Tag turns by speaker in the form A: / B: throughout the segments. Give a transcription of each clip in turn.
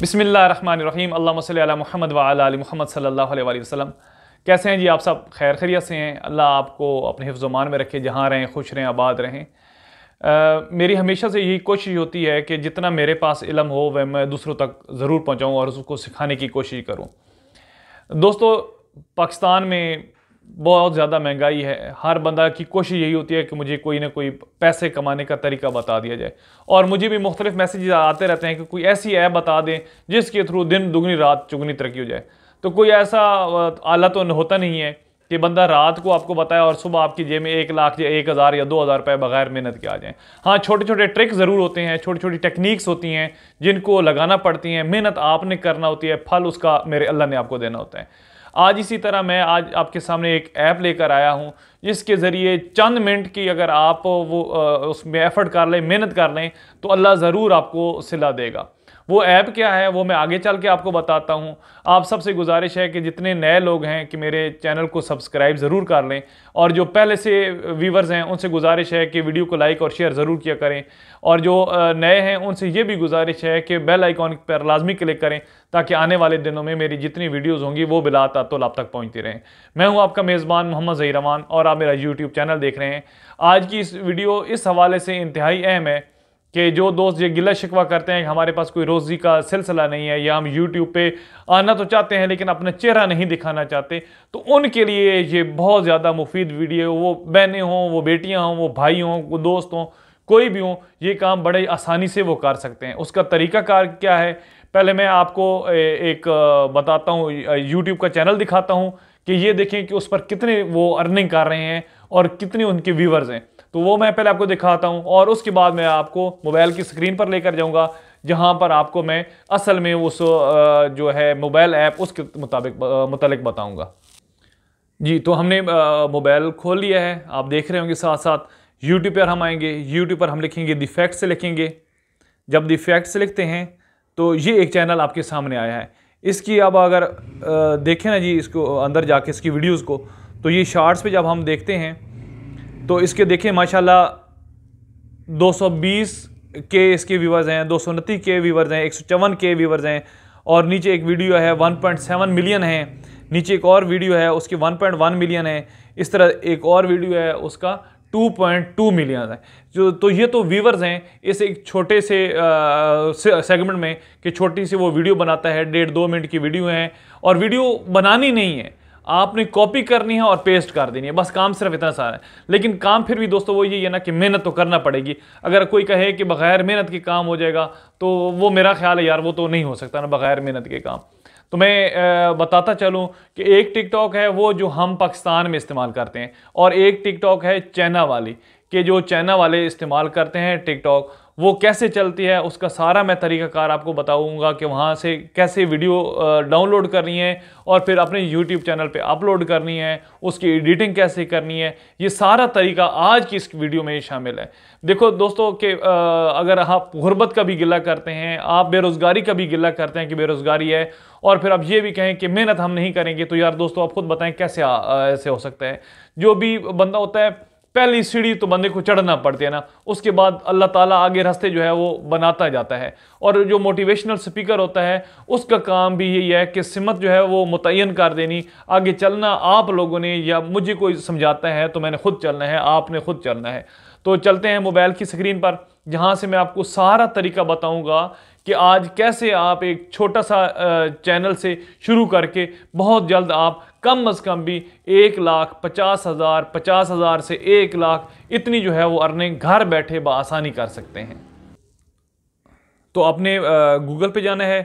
A: बिसमीम अल्लाह महमद वाल महमद सल्ला वसलम कैसे हैं जी आप सब खैर खरीत से हैं अल्लाह आपको अपने हिफ्जमान में रखे जहाँ रहें खुश रहें आबाद रहें आ, मेरी हमेशा से यही कोशिश होती है कि जितना मेरे पास इलम हो वह मैं दूसरों तक ज़रूर पहुँचाऊँ और उसको सिखाने की कोशिश करूँ दोस्तों पाकिस्तान में बहुत ज़्यादा महंगाई है हर बंदा की कोशिश यही होती है कि मुझे कोई ना कोई पैसे कमाने का तरीका बता दिया जाए और मुझे भी मुख्तलिफ मैसेज आते रहते हैं कि कोई ऐसी ऐप बता दें जिसके थ्रू दिन दुगनी रात चुगनी तरक्की हो जाए तो कोई ऐसा आला तो होता नहीं है कि बंदा रात को आपको बताए और सुबह आपकी जेब में एक लाख या एक हज़ार या दो हज़ार रुपये बगैर मेहनत के आ जाएँ हाँ छोटे छोटे ट्रिक ज़रूर होते हैं छोटी छोटी टेक्निक्स होती हैं जिनको लगाना पड़ती हैं मेहनत आपने करना होती है फल उसका मेरे अल्लाह ने आपको देना होता है आज इसी तरह मैं आज आपके सामने एक ऐप लेकर आया हूँ जिसके ज़रिए चंद मिनट की अगर आप वो उसमें एफर्ट कर लें मेहनत कर लें तो अल्लाह ज़रूर आपको सिला देगा वो ऐप क्या है वो मैं आगे चल के आपको बताता हूँ आप सबसे गुजारिश है कि जितने नए लोग हैं कि मेरे चैनल को सब्सक्राइब ज़रूर कर लें और जो पहले से व्यूवर्स हैं उनसे गुजारिश है कि वीडियो को लाइक और शेयर ज़रूर किया करें और जो नए हैं उनसे ये भी गुजारिश है कि बेल आइकॉन पर लाजमी क्लिक करें ताकि आने वाले दिनों में मेरी जितनी वीडियोज़ होंगी वो बिला तातुल आप तक पहुँचती रहें मैं हूँ आपका मेज़बान मोहम्मद जही रमान और आप मेरा यूट्यूब चैनल देख रहे हैं आज की इस वीडियो इस हवाले से इंतहाई अहम है कि जो दोस्त ये गिला शिकवा करते हैं हमारे पास कोई रोज़ी का सिलसिला नहीं है या हम यूट्यूब पे आना तो चाहते हैं लेकिन अपना चेहरा नहीं दिखाना चाहते तो उनके लिए ये बहुत ज़्यादा मुफीद वीडियो वो बहनें हों वो बेटियाँ हों वो भाई हों वो दोस्त हों कोई भी हो ये काम बड़े आसानी से वो कर सकते हैं उसका तरीकाकार क्या है पहले मैं आपको एक बताता हूँ यूट्यूब का चैनल दिखाता हूँ कि ये देखें कि उस पर कितने वो अर्निंग कर रहे हैं और कितने उनके व्यूवर्स हैं तो वो मैं पहले आपको दिखाता हूँ और उसके बाद मैं आपको मोबाइल की स्क्रीन पर लेकर जाऊँगा जहाँ पर आपको मैं असल में उस जो है मोबाइल ऐप उसके मुताबिक मुतलक बताऊँगा जी तो हमने मोबाइल खोल लिया है आप देख रहे होंगे साथ साथ यूट्यूब पर हम आएंगे यूट्यूब पर हम लिखेंगे दिफेक्ट से लिखेंगे जब दिफेक्ट से लिखते हैं तो ये एक चैनल आपके सामने आया है इसकी अब अगर देखें ना जी इसको अंदर जाके इसकी वीडियोस को तो ये शार्ट्स पे जब हम देखते हैं तो इसके देखें माशाल्लाह 220 के इसके व्यूवर्स हैं दो के व्यूवर्स हैं एक के व्यूवर्स हैं और नीचे एक वीडियो है 1.7 मिलियन है नीचे एक और वीडियो है उसकी 1.1 मिलियन है इस तरह एक और वीडियो है उसका 2.2 मिलियन है जो तो ये तो व्यूवर्स हैं इस एक छोटे से सेगमेंट में कि छोटी सी वो वीडियो बनाता है डेढ़ दो मिनट की वीडियो हैं और वीडियो बनानी नहीं है आपने कॉपी करनी है और पेस्ट कर देनी है बस काम सिर्फ इतना सारा है लेकिन काम फिर भी दोस्तों वो ये है ना कि मेहनत तो करना पड़ेगी अगर कोई कहे कि बगैर मेहनत के काम हो जाएगा तो वो मेरा ख्याल है यार वो तो नहीं हो सकता ना बगैर मेहनत के काम तो मैं बताता चलूँ कि एक टिकटॉक है वो जो हम पाकिस्तान में इस्तेमाल करते हैं और एक टिकटॉक है चाइना वाली कि जो चाइना वाले इस्तेमाल करते हैं टिकटॉक वो कैसे चलती है उसका सारा मैं तरीकाकार आपको बताऊंगा कि वहाँ से कैसे वीडियो डाउनलोड करनी है और फिर अपने यूट्यूब चैनल पे अपलोड करनी है उसकी एडिटिंग कैसे करनी है ये सारा तरीका आज की इस वीडियो में शामिल है देखो दोस्तों के अगर आप गुर्बत का भी गिला करते हैं आप बेरोज़गारी का भी गिला करते हैं कि बेरोज़गारी है और फिर आप ये भी कहें कि मेहनत हम नहीं करेंगे तो यार दोस्तों आप खुद बताएँ कैसे ऐसे हो सकता है जो भी बंदा होता है पहली सीढ़ी तो बंदे को चढ़ना पड़ती है ना उसके बाद अल्लाह ताला आगे रास्ते जो है वो बनाता जाता है और जो मोटिवेशनल स्पीकर होता है उसका काम भी यही है कि सिमत जो है वो मुतन कर देनी आगे चलना आप लोगों ने या मुझे कोई समझाता है तो मैंने खुद चलना है आपने खुद चलना है तो चलते हैं मोबाइल की स्क्रीन पर जहाँ से मैं आपको सारा तरीका बताऊँगा कि आज कैसे आप एक छोटा सा चैनल से शुरू करके बहुत जल्द आप कम अज़ कम भी एक लाख पचास हज़ार पचास हज़ार से एक लाख इतनी जो है वो अर्निंग घर बैठे बसानी कर सकते हैं तो आपने गूगल पे जाना है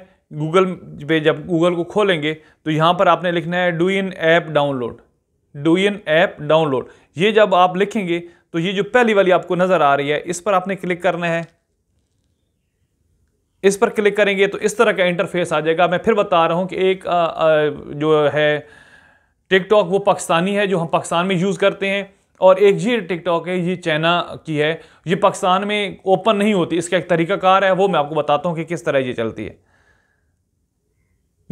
A: गूगल पे जब गूगल को खोलेंगे तो यहाँ पर आपने लिखना है do in app download do in app download ये जब आप लिखेंगे तो ये जो पहली वाली आपको नज़र आ रही है इस पर आपने क्लिक करना है इस पर क्लिक करेंगे तो इस तरह का इंटरफेस आ जाएगा मैं फिर बता रहा हूँ कि एक आ, आ, जो है टिकटॉक वो पाकिस्तानी है जो हम पाकिस्तान में यूज़ करते हैं और एक जी टिकटॉक है ये चाइना की है ये पाकिस्तान में ओपन नहीं होती इसका एक तरीकाकार है वो मैं आपको बताता हूँ कि किस तरह ये चलती है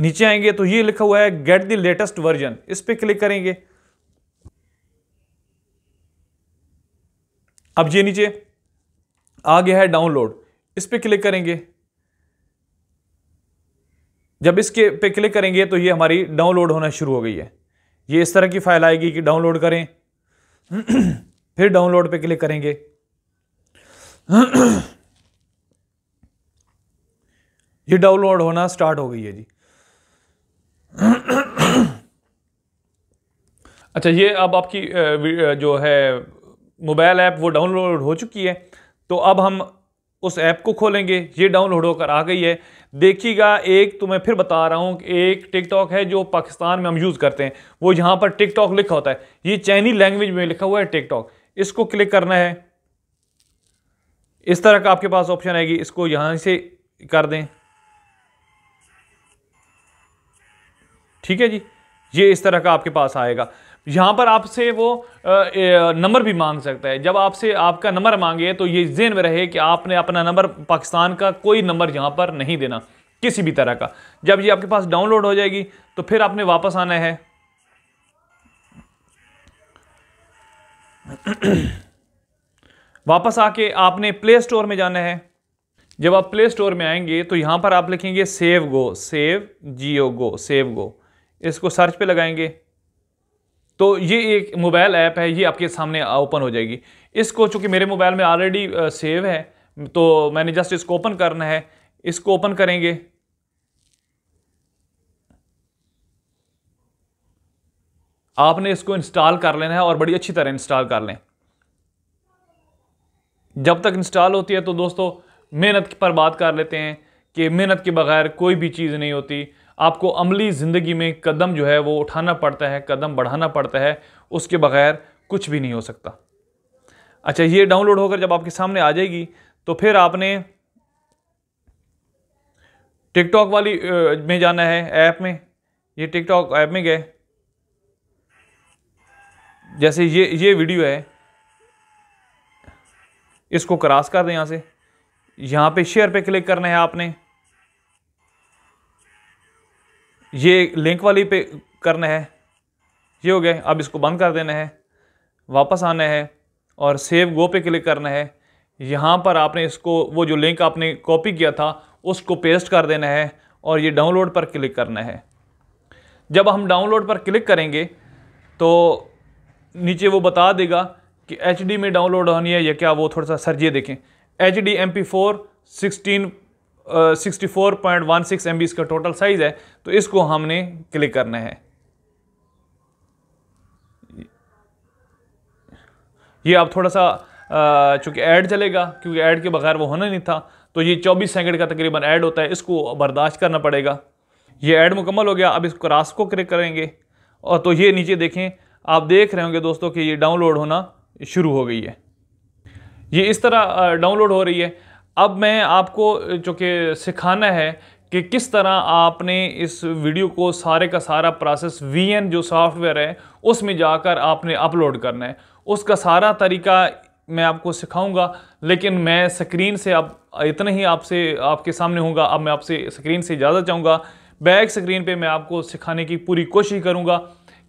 A: नीचे आएंगे तो ये लिखा हुआ है गेट द लेटेस्ट वर्जन इस पर क्लिक करेंगे अब ये नीचे आ गया है डाउनलोड इस पर क्लिक करेंगे जब इसके पे क्लिक करेंगे तो ये हमारी डाउनलोड होना शुरू हो गई है ये इस तरह की फाइल आएगी कि डाउनलोड करें फिर डाउनलोड पे क्लिक करेंगे ये डाउनलोड होना स्टार्ट हो गई है जी अच्छा ये अब आपकी जो है मोबाइल ऐप वो डाउनलोड हो चुकी है तो अब हम उस ऐप को खोलेंगे ये डाउनलोड होकर आ गई है देखिएगा एक तो मैं फिर बता रहा हूँ एक टिकटॉक है जो पाकिस्तान में हम यूज़ करते हैं वो यहाँ पर टिकटॉक लिखा होता है ये चाइनी लैंग्वेज में लिखा हुआ है टिकटॉक इसको क्लिक करना है इस तरह का आपके पास ऑप्शन आएगी इसको यहाँ से कर दें ठीक है जी ये इस तरह का आपके पास आएगा यहाँ पर आपसे वो नंबर भी मांग सकता है जब आपसे आपका नंबर मांगे तो ये जेन में रहे कि आपने अपना नंबर पाकिस्तान का कोई नंबर यहाँ पर नहीं देना किसी भी तरह का जब ये आपके पास डाउनलोड हो जाएगी तो फिर आपने वापस आना है वापस आके आपने प्ले स्टोर में जाना है जब आप प्ले स्टोर में आएंगे तो यहाँ पर आप लिखेंगे save go save Jio go save go इसको सर्च पे लगाएंगे तो ये एक मोबाइल ऐप है ये आपके सामने ओपन हो जाएगी इसको चूंकि मेरे मोबाइल में ऑलरेडी सेव है तो मैंने जस्ट इसको ओपन करना है इसको ओपन करेंगे आपने इसको इंस्टॉल कर लेना है और बड़ी अच्छी तरह इंस्टॉल कर लें जब तक इंस्टॉल होती है तो दोस्तों मेहनत पर बात कर लेते हैं कि मेहनत के बगैर कोई भी चीज़ नहीं होती आपको अमली ज़िंदगी में कदम जो है वो उठाना पड़ता है कदम बढ़ाना पड़ता है उसके बगैर कुछ भी नहीं हो सकता अच्छा ये डाउनलोड होकर जब आपके सामने आ जाएगी तो फिर आपने टिकटॉक वाली में जाना है ऐप में ये टिकटॉक ऐप में गए जैसे ये ये वीडियो है इसको क्रॉस कर दें यहाँ से यहाँ पे शेयर पे क्लिक करना है आपने ये लिंक वाली पे करना है ये हो गया अब इसको बंद कर देना है वापस आना है और सेव गो पे क्लिक करना है यहाँ पर आपने इसको वो जो लिंक आपने कॉपी किया था उसको पेस्ट कर देना है और ये डाउनलोड पर क्लिक करना है जब हम डाउनलोड पर क्लिक करेंगे तो नीचे वो बता देगा कि एच में डाउनलोड होनी है या क्या वो थोड़ा सा सर ये देखें H D M P four sixteen sixty four point one six M इसका टोटल साइज़ है तो इसको हमने क्लिक करना है ये आप थोड़ा सा चूंकि ऐड चलेगा क्योंकि ऐड के बगैर वो होना नहीं था तो ये 24 सेकंड का तकरीबन ऐड होता है इसको बर्दाश्त करना पड़ेगा ये ऐड मुकम्मल हो गया अब इसको रास को क्लिक करेंगे और तो ये नीचे देखें आप देख रहे होंगे दोस्तों कि ये डाउनलोड होना शुरू हो गई है ये इस तरह डाउनलोड हो रही है अब मैं आपको जो कि सिखाना है कि किस तरह आपने इस वीडियो को सारे का सारा प्रोसेस वी एन जो सॉफ्टवेयर है उसमें जाकर आपने अपलोड करना है उसका सारा तरीका मैं आपको सिखाऊंगा लेकिन मैं स्क्रीन से अब इतना ही आपसे आपके सामने होगा अब मैं आपसे स्क्रीन से इजाज़त चाहूँगा बैक स्क्रीन पे मैं आपको सिखाने की पूरी कोशिश करूँगा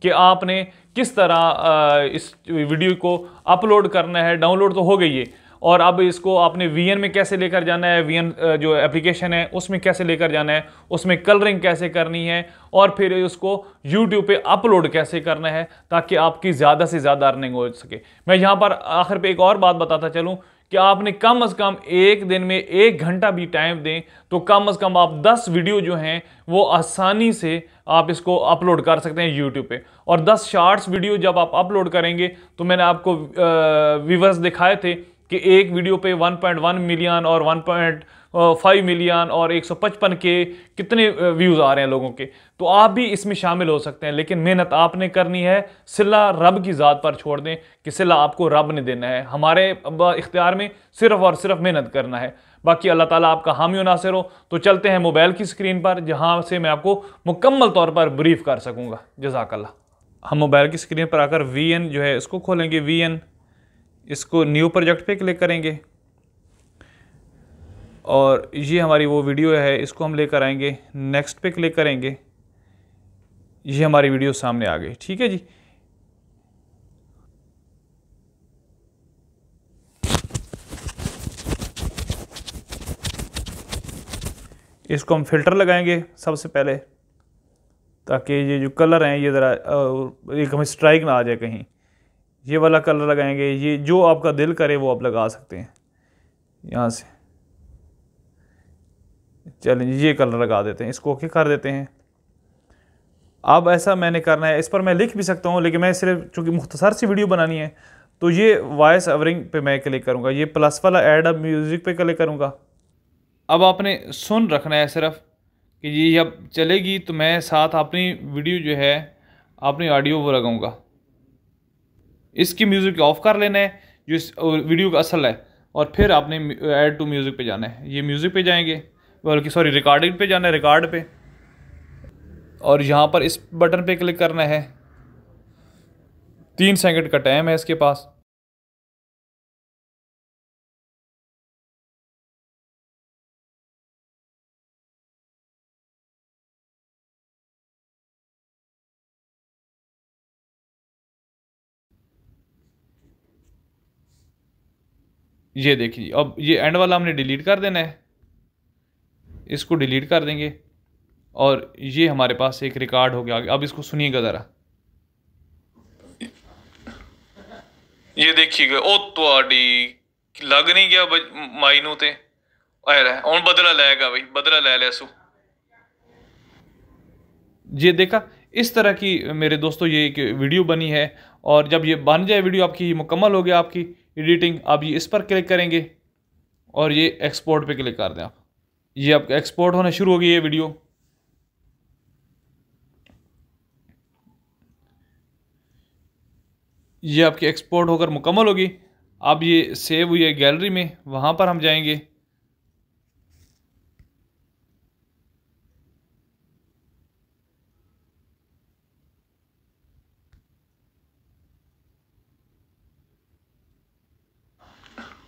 A: कि आपने किस तरह इस वीडियो को अपलोड करना है डाउनलोड तो हो गई है और अब इसको आपने वी में कैसे लेकर जाना है वी जो एप्लीकेशन है उसमें कैसे लेकर जाना है उसमें कलरिंग कैसे करनी है और फिर उसको यूट्यूब पे अपलोड कैसे करना है ताकि आपकी ज़्यादा से ज़्यादा अर्निंग हो सके मैं यहाँ पर आखिर पे एक और बात बताता चलूँ कि आपने कम अज़ कम एक दिन में एक घंटा भी टाइम दें तो कम अज़ कम आप दस वीडियो जो हैं वो आसानी से आप इसको अपलोड कर सकते हैं यूट्यूब पे और 10 शार्ट्स वीडियो जब आप अपलोड करेंगे तो मैंने आपको व्यूवर्स दिखाए थे कि एक वीडियो पे 1.1 मिलियन और 1.5 मिलियन और 155 के कितने व्यूज़ आ रहे हैं लोगों के तो आप भी इसमें शामिल हो सकते हैं लेकिन मेहनत आपने करनी है सिला रब की ज़ात पर छोड़ दें कि सिला आपको रब ने देना है हमारे इख्तियार में सिर्फ़ और सिर्फ मेहनत करना है बाकी अल्लाह ताला आपका हामी नासिर हो तो चलते हैं मोबाइल की स्क्रीन पर जहाँ से मैं आपको मुकम्मल तौर पर ब्रीफ कर सकूँगा जजाकल्ला हम मोबाइल की स्क्रीन पर आकर वी एन जो है इसको खोलेंगे वी एन इसको न्यू प्रोजेक्ट पे क्लिक करेंगे और ये हमारी वो वीडियो है इसको हम लेकर आएंगे नेक्स्ट पे क्लिक करेंगे ये हमारी वीडियो सामने आ गई ठीक है जी इसको हम फिल्टर लगाएंगे सबसे पहले ताकि ये जो कलर हैं ये ज़रा एक हमें स्ट्राइक ना आ जाए कहीं ये वाला कलर लगाएंगे ये जो आपका दिल करे वो आप लगा सकते हैं यहाँ से चलें ये कलर लगा देते हैं इसको ओके कर देते हैं अब ऐसा मैंने करना है इस पर मैं लिख भी सकता हूँ लेकिन मैं सिर्फ चूँकि मुख्तसर सी वीडियो बनानी है तो ये वॉइस अवरिंग पे मैं क्लिक करूँगा ये प्लस वाला एड अब म्यूज़िक पे क्लिक करूँगा अब आपने सुन रखना है सिर्फ कि ये जब चलेगी तो मैं साथ अपनी वीडियो जो है अपनी ऑडियो वो लगाऊँगा इसकी म्यूज़िक ऑफ कर लेना है जो इस वीडियो का असल है और फिर आपने ऐड टू म्यूज़िक पे जाना है ये म्यूज़िक पे जाएंगे बल्कि सॉरी रिकॉर्डिंग पे जाना है रिकॉर्ड पे और यहाँ पर इस बटन पे क्लिक करना है तीन सेकंड का टाइम है इसके पास ये देखिए अब ये एंड वाला हमने डिलीट कर देना है इसको डिलीट कर देंगे और ये हमारे पास एक रिकॉर्ड हो गया अब इसको सुनिएगा ज़रा ये देखिएगा ओ ਤੁਹਾਡੀ ਲੱਗ ਨਹੀਂ ਗਿਆ ਮਾਈ ਨੂੰ ਤੇ ਆਇਆ बदला ਹੁਣ ਬਦਲਾ ਲੈਗਾ ਬਈ ये देखा इस तरह की मेरे दोस्तों ये एक वीडियो बनी है और जब ये बन जाए वीडियो आपकी मुकम्मल हो गया आपकी एडिटिंग आप ये इस पर क्लिक करेंगे और ये एक्सपोर्ट पे क्लिक कर दें आप ये आपका एक्सपोर्ट होना शुरू हो गई है वीडियो ये आपकी एक्सपोर्ट होकर मुकम्मल होगी अब ये सेव हुई है गैलरी में वहाँ पर हम जाएंगे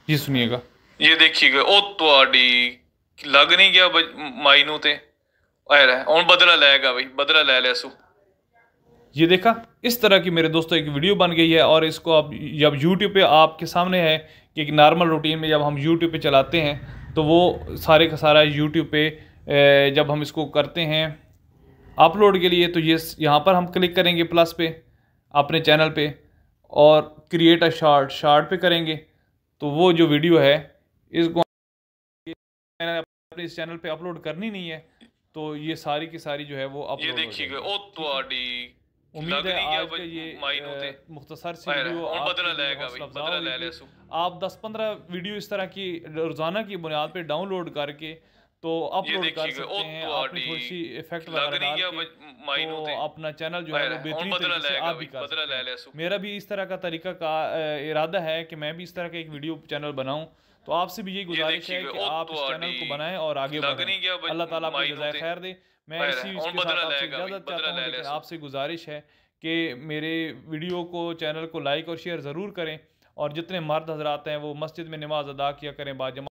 A: जी सुनिएगा ये देखिएगा ओ ਤੁਹਾਡੀ लग नहीं गया माई ਨੂੰ ਤੇ ਆਇਆ ਹੈ ਹੁਣ बदला ਲੈਗਾ ਬਈ ਬਦਲਾ ये देखा इस तरह की मेरे दोस्तों एक वीडियो बन गई है और इसको आप जब यूट्यूब पे आपके सामने है कि एक नॉर्मल रूटीन में जब हम यूट्यूब पे चलाते हैं तो वो सारे का सारा यूट्यूब पे जब हम इसको करते हैं अपलोड के लिए तो ये यहाँ पर हम क्लिक करेंगे प्लस पे अपने चैनल पे और क्रिएट अ शार्ट शार्ट पे करेंगे तो वो जो वीडियो है इसको मैंने अपने इस चैनल पे अपलोड करनी नहीं है तो ये सारी की सारी जो है वो अपलोड ये देखिए ओ ਤੁਹਾਡੀ ਉਮੀਦ ਹੈ ਅੱਜ ਦਾ ये मुख्तसर ਸੀ वीडियो आप बदला लेगा भाई बदला ले ले आप 10-15 वीडियो इस तरह की रोजाना की बुनियाद पे डाउनलोड करके तो अपलोड कर सकते हैं तो आपने थोड़ी सी इफेक्ट वगैरह डाल तो अपना चैनल जो है वो बेहतरीन तरीके से आप भी कर सकते हैं मेरा भी इस तरह का तरीका का इरादा है कि मैं भी इस तरह का एक वीडियो चैनल बनाऊं तो आपसे भी यही गुजारिश है कि आप तो इस चैनल को बनाएं और आगे बढ़ें अल्लाह ताला आपको जजाय खैर दे मैं इसी के साथ आपसे इजाज़त चाहता हूँ लेकिन आपसे गुजारिश है कि मेरे वीडियो को चैनल को लाइक और शेयर ज़रूर करें और जितने मर्द हजरात हैं वो मस्जिद में नमाज अदा किया करें बाजमा